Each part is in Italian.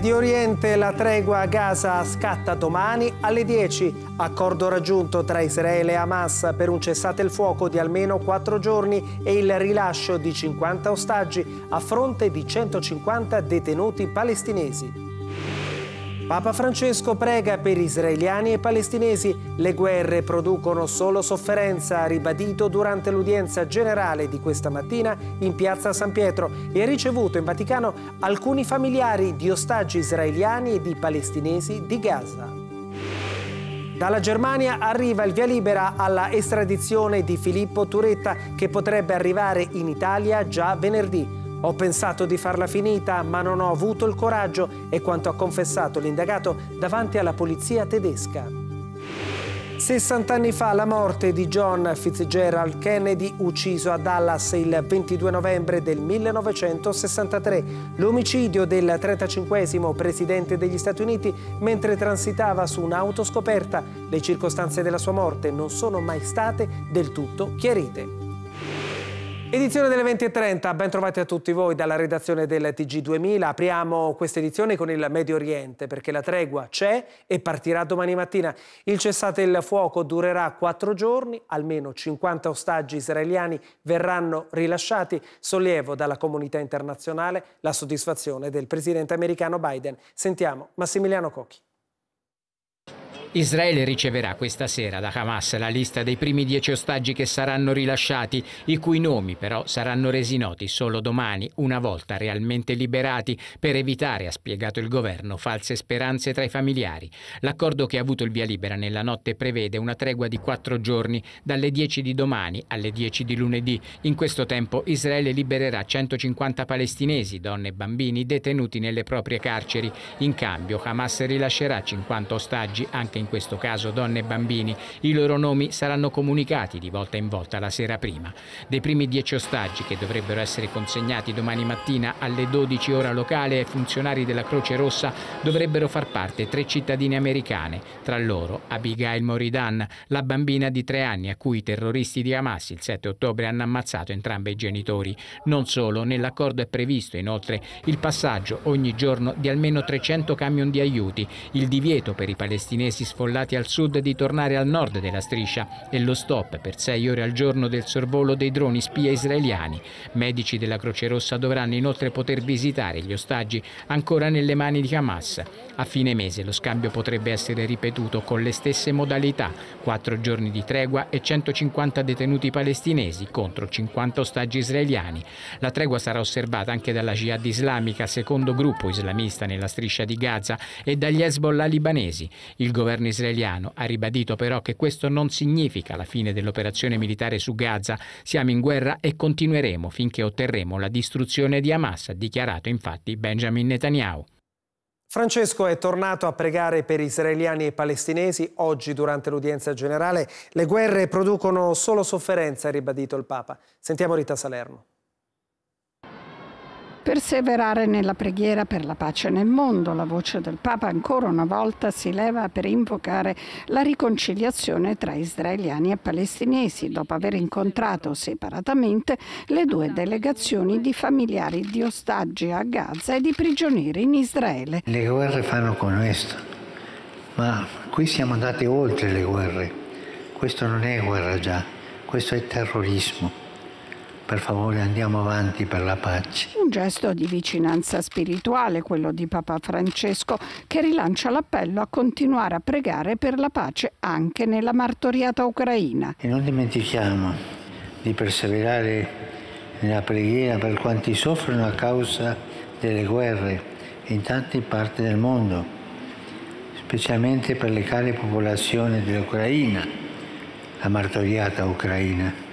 Medio Oriente, la tregua a Gaza scatta domani alle 10. Accordo raggiunto tra Israele e Hamas per un cessate il fuoco di almeno 4 giorni e il rilascio di 50 ostaggi a fronte di 150 detenuti palestinesi. Papa Francesco prega per israeliani e palestinesi. Le guerre producono solo sofferenza, ha ribadito durante l'udienza generale di questa mattina in piazza San Pietro e ha ricevuto in Vaticano alcuni familiari di ostaggi israeliani e di palestinesi di Gaza. Dalla Germania arriva il via libera alla estradizione di Filippo Turetta che potrebbe arrivare in Italia già venerdì. Ho pensato di farla finita, ma non ho avuto il coraggio, è quanto ha confessato l'indagato davanti alla polizia tedesca. 60 anni fa la morte di John Fitzgerald Kennedy, ucciso a Dallas il 22 novembre del 1963. L'omicidio del 35 presidente degli Stati Uniti mentre transitava su un'autoscoperta. Le circostanze della sua morte non sono mai state del tutto chiarite. Edizione delle 20.30, ben trovati a tutti voi dalla redazione del TG2000. Apriamo questa edizione con il Medio Oriente perché la tregua c'è e partirà domani mattina. Il cessate il fuoco durerà quattro giorni, almeno 50 ostaggi israeliani verranno rilasciati. Sollievo dalla comunità internazionale la soddisfazione del presidente americano Biden. Sentiamo Massimiliano Cocchi. Israele riceverà questa sera da Hamas la lista dei primi dieci ostaggi che saranno rilasciati, i cui nomi però saranno resi noti solo domani, una volta realmente liberati, per evitare, ha spiegato il governo, false speranze tra i familiari. L'accordo che ha avuto il via libera nella notte prevede una tregua di quattro giorni, dalle 10 di domani alle 10 di lunedì. In questo tempo Israele libererà 150 palestinesi, donne e bambini, detenuti nelle proprie carceri. In cambio Hamas rilascerà 50 ostaggi anche anche in questo caso donne e bambini, i loro nomi saranno comunicati di volta in volta la sera prima. Dei primi dieci ostaggi che dovrebbero essere consegnati domani mattina alle 12 ora locale ai funzionari della Croce Rossa dovrebbero far parte tre cittadine americane, tra loro Abigail Moridan, la bambina di tre anni a cui i terroristi di Hamas il 7 ottobre hanno ammazzato entrambi i genitori. Non solo, nell'accordo è previsto inoltre il passaggio ogni giorno di almeno 300 camion di aiuti, il divieto per i palestinesi sfollati al sud di tornare al nord della striscia e lo stop per sei ore al giorno del sorvolo dei droni spia israeliani. Medici della Croce Rossa dovranno inoltre poter visitare gli ostaggi ancora nelle mani di Hamas. A fine mese lo scambio potrebbe essere ripetuto con le stesse modalità, quattro giorni di tregua e 150 detenuti palestinesi contro 50 ostaggi israeliani. La tregua sarà osservata anche dalla Jihad islamica, secondo gruppo islamista nella striscia di Gaza, e dagli Hezbollah libanesi. Il governo governo israeliano ha ribadito però che questo non significa la fine dell'operazione militare su Gaza. Siamo in guerra e continueremo finché otterremo la distruzione di Hamas, ha dichiarato infatti Benjamin Netanyahu. Francesco è tornato a pregare per israeliani e palestinesi. Oggi, durante l'udienza generale, le guerre producono solo sofferenza, ha ribadito il Papa. Sentiamo Rita Salerno. Perseverare nella preghiera per la pace nel mondo, la voce del Papa ancora una volta si leva per invocare la riconciliazione tra israeliani e palestinesi, dopo aver incontrato separatamente le due delegazioni di familiari di ostaggi a Gaza e di prigionieri in Israele. Le guerre fanno con questo, ma qui siamo andati oltre le guerre. Questo non è guerra già, questo è terrorismo per favore andiamo avanti per la pace. Un gesto di vicinanza spirituale, quello di Papa Francesco, che rilancia l'appello a continuare a pregare per la pace anche nella martoriata Ucraina. E non dimentichiamo di perseverare nella preghiera per quanti soffrono a causa delle guerre in tante parti del mondo, specialmente per le care popolazioni dell'Ucraina, la martoriata Ucraina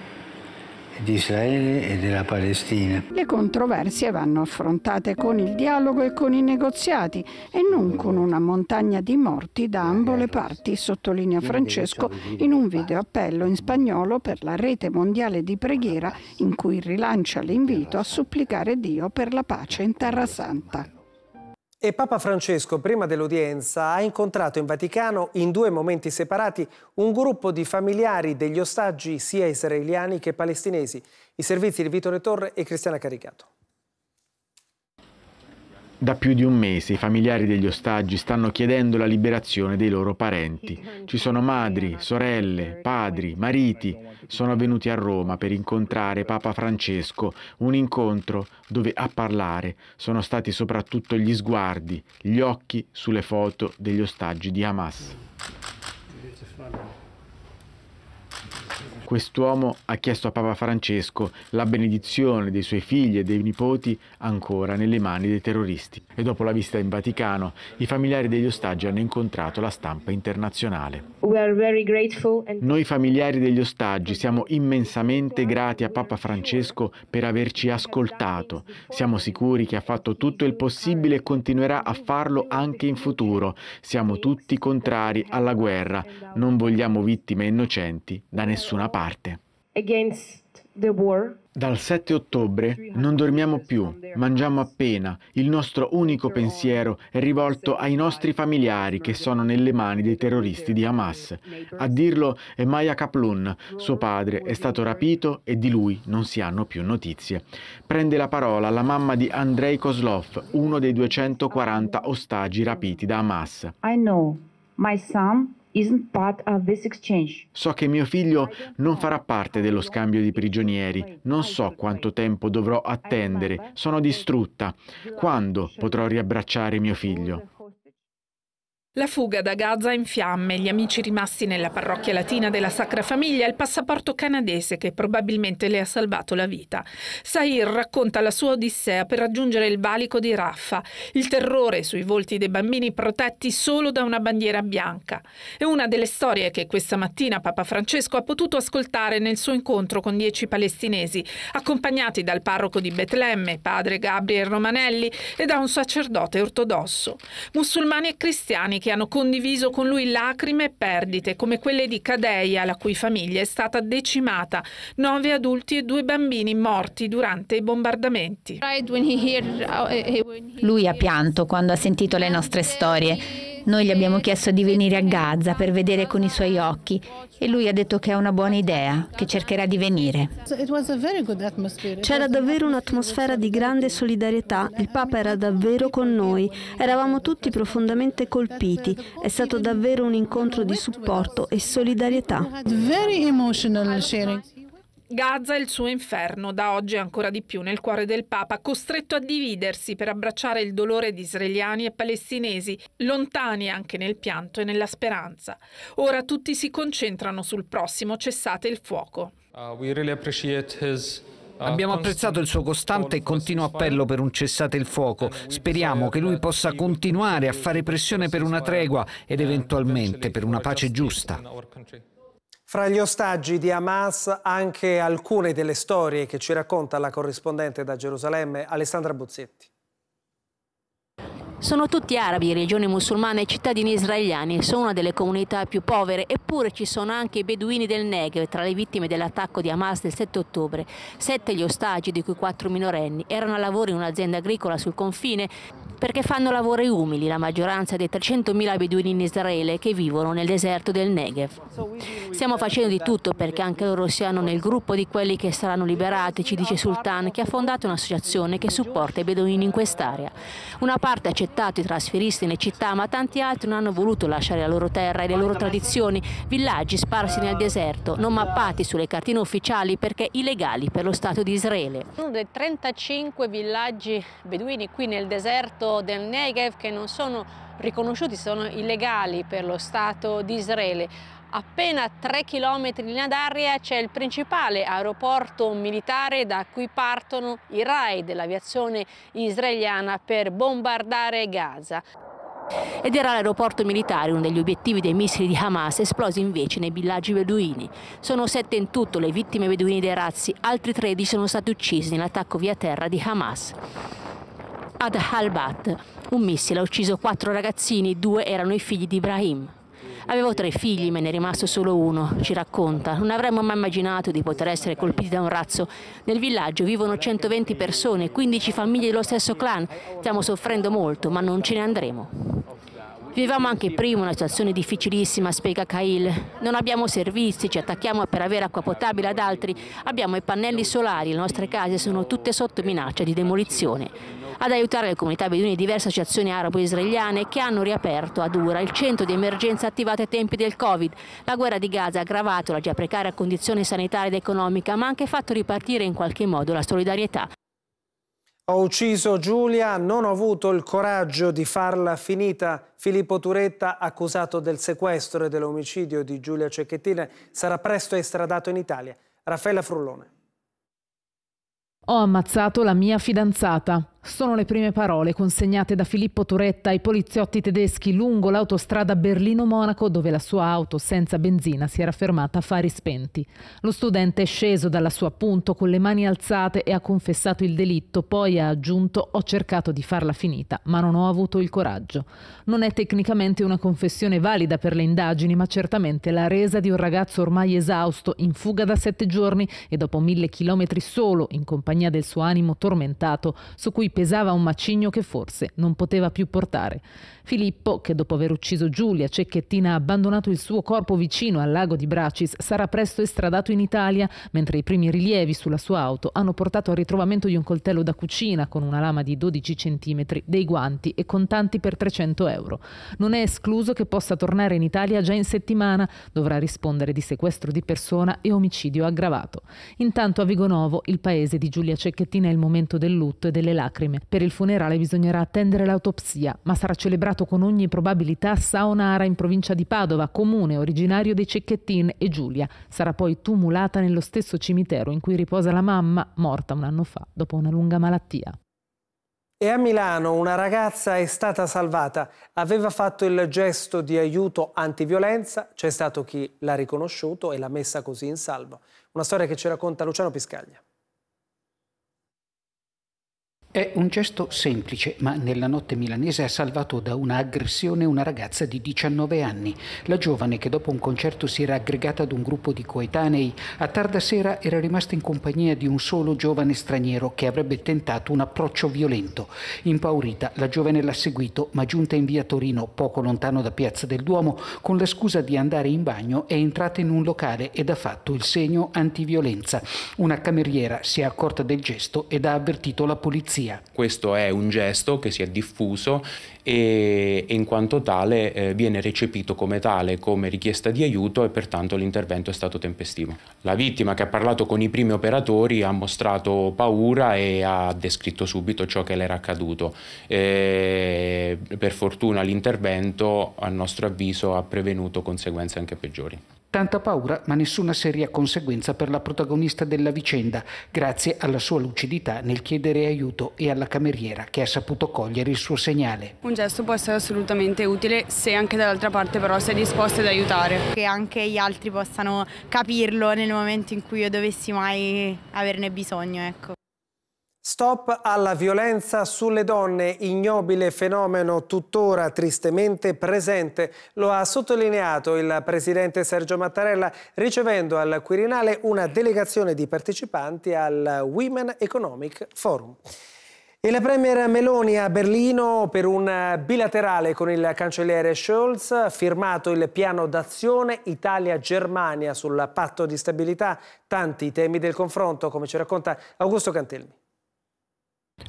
di Israele e della Palestina. Le controversie vanno affrontate con il dialogo e con i negoziati e non con una montagna di morti da ambo le parti, sottolinea Francesco in un video appello in spagnolo per la rete mondiale di preghiera in cui rilancia l'invito a supplicare Dio per la pace in Terra Santa. E Papa Francesco, prima dell'udienza, ha incontrato in Vaticano, in due momenti separati, un gruppo di familiari degli ostaggi sia israeliani che palestinesi. I servizi di Vittorio Torre e Cristiana Caricato. Da più di un mese i familiari degli ostaggi stanno chiedendo la liberazione dei loro parenti. Ci sono madri, sorelle, padri, mariti. Sono venuti a Roma per incontrare Papa Francesco, un incontro dove a parlare sono stati soprattutto gli sguardi, gli occhi sulle foto degli ostaggi di Hamas. Quest'uomo ha chiesto a Papa Francesco la benedizione dei suoi figli e dei nipoti ancora nelle mani dei terroristi. E dopo la visita in Vaticano, i familiari degli ostaggi hanno incontrato la stampa internazionale. Noi familiari degli ostaggi siamo immensamente grati a Papa Francesco per averci ascoltato. Siamo sicuri che ha fatto tutto il possibile e continuerà a farlo anche in futuro. Siamo tutti contrari alla guerra. Non vogliamo vittime innocenti da nessuna parte parte. Dal 7 ottobre non dormiamo più, mangiamo appena, il nostro unico pensiero è rivolto ai nostri familiari che sono nelle mani dei terroristi di Hamas. A dirlo è Maya Kaplun, suo padre è stato rapito e di lui non si hanno più notizie. Prende la parola la mamma di Andrei Kozlov, uno dei 240 ostaggi rapiti da Hamas. I know my son So che mio figlio non farà parte dello scambio di prigionieri, non so quanto tempo dovrò attendere, sono distrutta. Quando potrò riabbracciare mio figlio? La fuga da Gaza in fiamme, gli amici rimasti nella parrocchia latina della Sacra Famiglia, il passaporto canadese che probabilmente le ha salvato la vita. Sahir racconta la sua odissea per raggiungere il valico di Rafa, il terrore sui volti dei bambini protetti solo da una bandiera bianca. È una delle storie che questa mattina Papa Francesco ha potuto ascoltare nel suo incontro con dieci palestinesi, accompagnati dal parroco di Betlemme, padre Gabriel Romanelli, e da un sacerdote ortodosso. Musulmani e cristiani che hanno condiviso con lui lacrime e perdite, come quelle di Cadeia, la cui famiglia è stata decimata, nove adulti e due bambini morti durante i bombardamenti. Lui ha pianto quando ha sentito le nostre storie. Noi gli abbiamo chiesto di venire a Gaza per vedere con i suoi occhi e lui ha detto che è una buona idea, che cercherà di venire. C'era davvero un'atmosfera di grande solidarietà, il Papa era davvero con noi, eravamo tutti profondamente colpiti, è stato davvero un incontro di supporto e solidarietà. Gaza e il suo inferno, da oggi ancora di più nel cuore del Papa, costretto a dividersi per abbracciare il dolore di israeliani e palestinesi, lontani anche nel pianto e nella speranza. Ora tutti si concentrano sul prossimo cessate il fuoco. Uh, uh Abbiamo apprezzato il suo costante e continuo appello per un cessate il fuoco. Speriamo che lui possa continuare a fare pressione per una tregua ed eventualmente per una pace giusta. Fra gli ostaggi di Hamas anche alcune delle storie che ci racconta la corrispondente da Gerusalemme Alessandra Buzzetti. Sono tutti arabi, religione musulmana e cittadini israeliani, sono una delle comunità più povere, eppure ci sono anche i beduini del Negev tra le vittime dell'attacco di Hamas del 7 ottobre. Sette gli ostaggi, di cui quattro minorenni, erano a lavoro in un'azienda agricola sul confine perché fanno lavori umili la maggioranza dei 300.000 beduini in Israele che vivono nel deserto del Negev. Stiamo facendo di tutto perché anche loro siano nel gruppo di quelli che saranno liberati, ci dice Sultan, che ha fondato un'associazione che supporta i beduini in quest'area. Una parte accetta accettato di trasferirsi nelle città, ma tanti altri non hanno voluto lasciare la loro terra e le loro tradizioni, villaggi sparsi nel deserto, non mappati sulle cartine ufficiali perché illegali per lo Stato di Israele. Uno dei 35 villaggi beduini qui nel deserto del Negev che non sono riconosciuti, sono illegali per lo Stato di Israele appena 3 km in linea d'aria c'è il principale aeroporto militare da cui partono i RAI dell'aviazione israeliana per bombardare Gaza. Ed era l'aeroporto militare uno degli obiettivi dei missili di Hamas, esplosi invece nei villaggi beduini. Sono sette in tutto le vittime beduini dei razzi, altri 13 sono stati uccisi nell'attacco via terra di Hamas. Ad Halbat, un missile ha ucciso quattro ragazzini, due erano i figli di Ibrahim. Avevo tre figli, me ne è rimasto solo uno, ci racconta. Non avremmo mai immaginato di poter essere colpiti da un razzo. Nel villaggio vivono 120 persone, 15 famiglie dello stesso clan. Stiamo soffrendo molto, ma non ce ne andremo. Vivevamo anche prima una situazione difficilissima, spiega Kail. Non abbiamo servizi, ci attacchiamo per avere acqua potabile ad altri, abbiamo i pannelli solari, le nostre case sono tutte sotto minaccia di demolizione ad aiutare le comunità beduni di diverse associazioni arabo-israeliane che hanno riaperto a Dura il centro di emergenza attivato ai tempi del Covid. La guerra di Gaza ha aggravato la già precaria condizione sanitaria ed economica ma ha anche fatto ripartire in qualche modo la solidarietà. Ho ucciso Giulia, non ho avuto il coraggio di farla finita. Filippo Turetta, accusato del sequestro e dell'omicidio di Giulia Cecchettina, sarà presto estradato in Italia. Raffaella Frullone. Ho ammazzato la mia fidanzata. Sono le prime parole consegnate da Filippo Turetta ai poliziotti tedeschi lungo l'autostrada Berlino-Monaco dove la sua auto senza benzina si era fermata a fari spenti. Lo studente è sceso dalla sua appunto con le mani alzate e ha confessato il delitto, poi ha aggiunto ho cercato di farla finita ma non ho avuto il coraggio. Non è tecnicamente una confessione valida per le indagini ma certamente la resa di un ragazzo ormai esausto in fuga da sette giorni e dopo mille chilometri solo in compagnia del suo animo tormentato su cui pesava un macigno che forse non poteva più portare. Filippo, che dopo aver ucciso Giulia Cecchettina ha abbandonato il suo corpo vicino al lago di Bracis, sarà presto estradato in Italia, mentre i primi rilievi sulla sua auto hanno portato al ritrovamento di un coltello da cucina con una lama di 12 cm, dei guanti e contanti per 300 euro. Non è escluso che possa tornare in Italia già in settimana, dovrà rispondere di sequestro di persona e omicidio aggravato. Intanto a Vigonovo, il paese di Giulia Cecchettina, è il momento del lutto e delle lacrime lacrime. Per il funerale bisognerà attendere l'autopsia, ma sarà celebrato con ogni probabilità a Saonara in provincia di Padova, comune originario dei Cecchettin e Giulia. Sarà poi tumulata nello stesso cimitero in cui riposa la mamma, morta un anno fa dopo una lunga malattia. E a Milano una ragazza è stata salvata, aveva fatto il gesto di aiuto antiviolenza, c'è stato chi l'ha riconosciuto e l'ha messa così in salvo. Una storia che ci racconta Luciano Piscaglia. È un gesto semplice, ma nella notte milanese ha salvato da una aggressione una ragazza di 19 anni. La giovane, che dopo un concerto si era aggregata ad un gruppo di coetanei, a tarda sera era rimasta in compagnia di un solo giovane straniero che avrebbe tentato un approccio violento. Impaurita, la giovane l'ha seguito, ma giunta in via Torino, poco lontano da Piazza del Duomo, con la scusa di andare in bagno, è entrata in un locale ed ha fatto il segno antiviolenza. Una cameriera si è accorta del gesto ed ha avvertito la polizia democrazia. Questo è un gesto che si è diffuso e in quanto tale eh, viene recepito come tale, come richiesta di aiuto e pertanto l'intervento è stato tempestivo. La vittima che ha parlato con i primi operatori ha mostrato paura e ha descritto subito ciò che le era accaduto. E, eh, per fortuna l'intervento a nostro avviso ha prevenuto conseguenze anche peggiori. Tanta paura, ma nessuna seria conseguenza per la protagonista della vicenda, grazie alla sua lucidità nel chiedere aiuto e alla cameriera che ha saputo cogliere il suo segnale. Un gesto può essere assolutamente utile se anche dall'altra parte però sei disposta ad aiutare. Che anche gli altri possano capirlo nel momento in cui io dovessi mai averne bisogno, ecco. Stop alla violenza sulle donne, ignobile fenomeno tuttora tristemente presente, lo ha sottolineato il presidente Sergio Mattarella ricevendo al Quirinale una delegazione di partecipanti al Women Economic Forum. E la Premier Meloni a Berlino per un bilaterale con il cancelliere Scholz, firmato il piano d'azione Italia-Germania sul patto di stabilità, tanti temi del confronto, come ci racconta Augusto Cantelmi.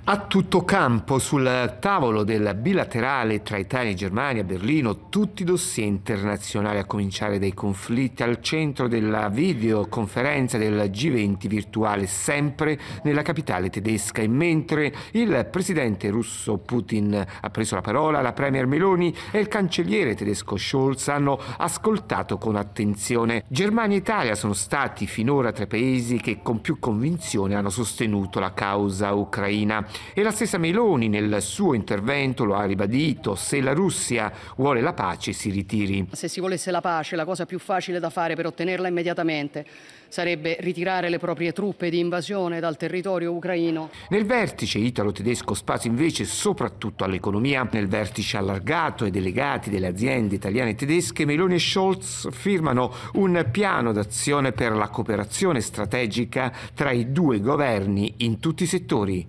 A tutto campo, sul tavolo del bilaterale tra Italia e Germania Berlino, tutti i dossier internazionali, a cominciare dai conflitti, al centro della videoconferenza del G20 virtuale, sempre nella capitale tedesca. E mentre il presidente russo Putin ha preso la parola, la premier Meloni e il cancelliere tedesco Scholz hanno ascoltato con attenzione. Germania e Italia sono stati finora tre paesi che con più convinzione hanno sostenuto la causa ucraina. Ucraina e la stessa Meloni nel suo intervento lo ha ribadito, se la Russia vuole la pace si ritiri. Se si volesse la pace la cosa più facile da fare per ottenerla immediatamente sarebbe ritirare le proprie truppe di invasione dal territorio ucraino. Nel vertice italo-tedesco spazio invece soprattutto all'economia, nel vertice allargato e delegati delle aziende italiane e tedesche Meloni e Scholz firmano un piano d'azione per la cooperazione strategica tra i due governi in tutti i settori.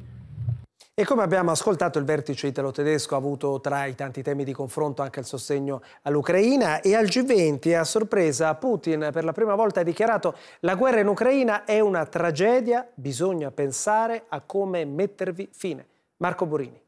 E come abbiamo ascoltato, il vertice italo-tedesco ha avuto tra i tanti temi di confronto anche il sostegno all'Ucraina e al G20 a sorpresa Putin per la prima volta ha dichiarato la guerra in Ucraina è una tragedia, bisogna pensare a come mettervi fine. Marco Burini.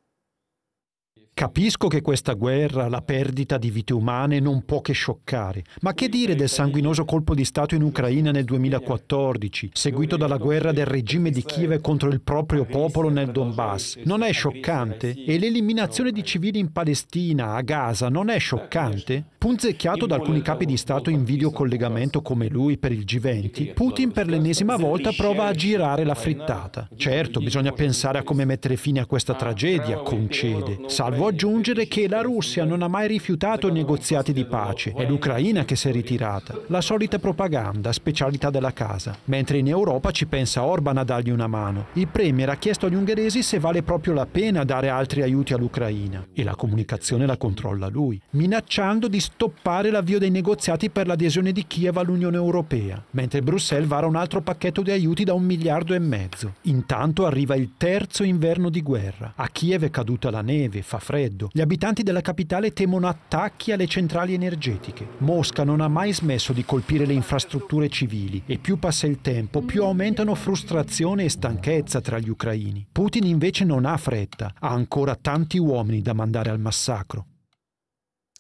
Capisco che questa guerra, la perdita di vite umane non può che scioccare, ma che dire del sanguinoso colpo di Stato in Ucraina nel 2014, seguito dalla guerra del regime di Kiev contro il proprio popolo nel Donbass? Non è scioccante? E l'eliminazione di civili in Palestina, a Gaza, non è scioccante? Punzecchiato da alcuni capi di Stato in videocollegamento come lui per il G20, Putin per l'ennesima volta prova a girare la frittata. Certo, bisogna pensare a come mettere fine a questa tragedia, concede, salvo aggiungere che la Russia non ha mai rifiutato i negoziati di pace, è l'Ucraina che si è ritirata. La solita propaganda, specialità della casa. Mentre in Europa ci pensa Orban a dargli una mano. Il Premier ha chiesto agli ungheresi se vale proprio la pena dare altri aiuti all'Ucraina e la comunicazione la controlla lui, minacciando di stoppare l'avvio dei negoziati per l'adesione di Kiev all'Unione Europea, mentre Bruxelles vara un altro pacchetto di aiuti da un miliardo e mezzo. Intanto arriva il terzo inverno di guerra. A Kiev è caduta la neve, fa freddo freddo. Gli abitanti della capitale temono attacchi alle centrali energetiche. Mosca non ha mai smesso di colpire le infrastrutture civili e più passa il tempo, più aumentano frustrazione e stanchezza tra gli ucraini. Putin invece non ha fretta, ha ancora tanti uomini da mandare al massacro.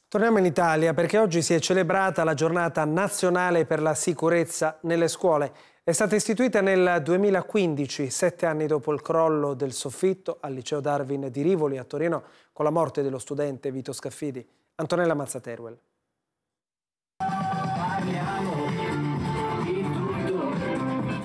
Torniamo in Italia perché oggi si è celebrata la giornata nazionale per la sicurezza nelle scuole. È stata istituita nel 2015, sette anni dopo il crollo del soffitto al liceo Darwin di Rivoli a Torino, con la morte dello studente Vito Scaffidi, Antonella Mazzateruel.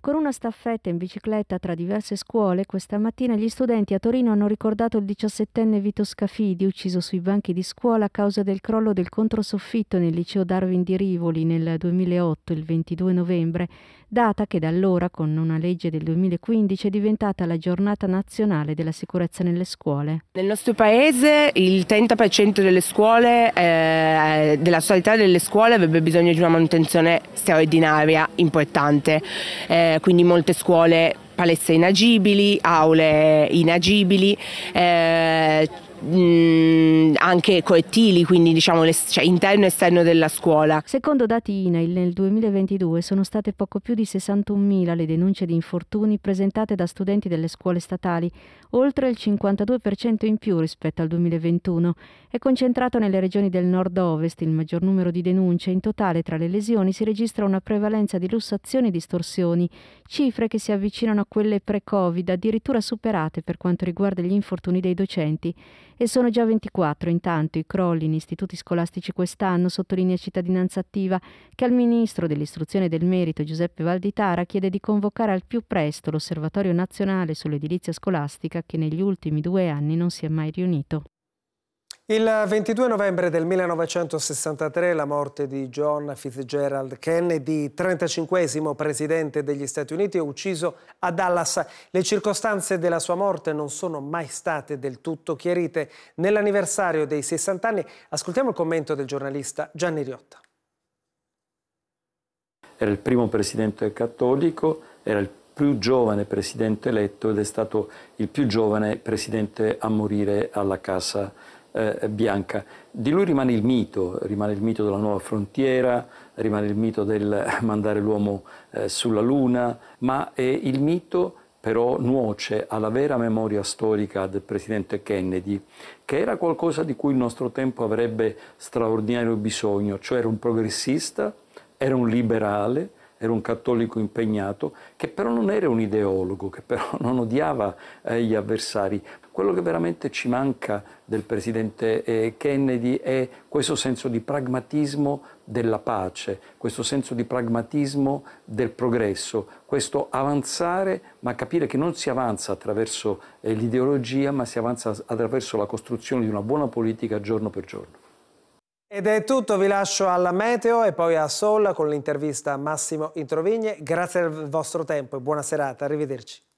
Con una staffetta in bicicletta tra diverse scuole, questa mattina gli studenti a Torino hanno ricordato il 17enne Vito Scafidi, ucciso sui banchi di scuola a causa del crollo del controsoffitto nel liceo Darwin di Rivoli nel 2008, il 22 novembre data che da allora, con una legge del 2015, è diventata la giornata nazionale della sicurezza nelle scuole. Nel nostro paese il 30% delle scuole, eh, della sanità delle scuole avrebbe bisogno di una manutenzione straordinaria, importante, eh, quindi molte scuole palestre inagibili, aule inagibili, eh, mh, mm, anche coettili, quindi diciamo cioè, interno e esterno della scuola. Secondo dati INAIL nel 2022 sono state poco più di 61.000 le denunce di infortuni presentate da studenti delle scuole statali, oltre il 52% in più rispetto al 2021. È concentrato nelle regioni del nord-ovest il maggior numero di denunce, in totale tra le lesioni si registra una prevalenza di lussazioni e distorsioni, cifre che si avvicinano a quelle pre-Covid, addirittura superate per quanto riguarda gli infortuni dei docenti. E sono già 24 intanto i crolli in istituti scolastici quest'anno, sottolinea Cittadinanza Attiva, che al Ministro dell'Istruzione e del Merito Giuseppe Valditara chiede di convocare al più presto l'Osservatorio nazionale sull'edilizia scolastica che negli ultimi due anni non si è mai riunito. Il 22 novembre del 1963 la morte di John Fitzgerald Kennedy, 35 presidente degli Stati Uniti, è ucciso a Dallas. Le circostanze della sua morte non sono mai state del tutto chiarite. Nell'anniversario dei 60 anni ascoltiamo il commento del giornalista Gianni Riotta. Era il primo presidente cattolico, era il più giovane presidente eletto ed è stato il più giovane presidente a morire alla Casa eh, bianca. Di lui rimane il mito, rimane il mito della nuova frontiera, rimane il mito del mandare l'uomo eh, sulla Luna, ma eh, il mito però nuoce alla vera memoria storica del presidente Kennedy, che era qualcosa di cui il nostro tempo avrebbe straordinario bisogno, cioè era un progressista, era un liberale, era un cattolico impegnato, che però non era un ideologo, che però non odiava eh, gli avversari. Quello che veramente ci manca del presidente eh, Kennedy è questo senso di pragmatismo della pace, questo senso di pragmatismo del progresso, questo avanzare, ma capire che non si avanza attraverso eh, l'ideologia, ma si avanza attraverso la costruzione di una buona politica giorno per giorno. Ed è tutto, vi lascio alla Meteo e poi a Sol con l'intervista Massimo Introvigne. Grazie del vostro tempo e buona serata, arrivederci.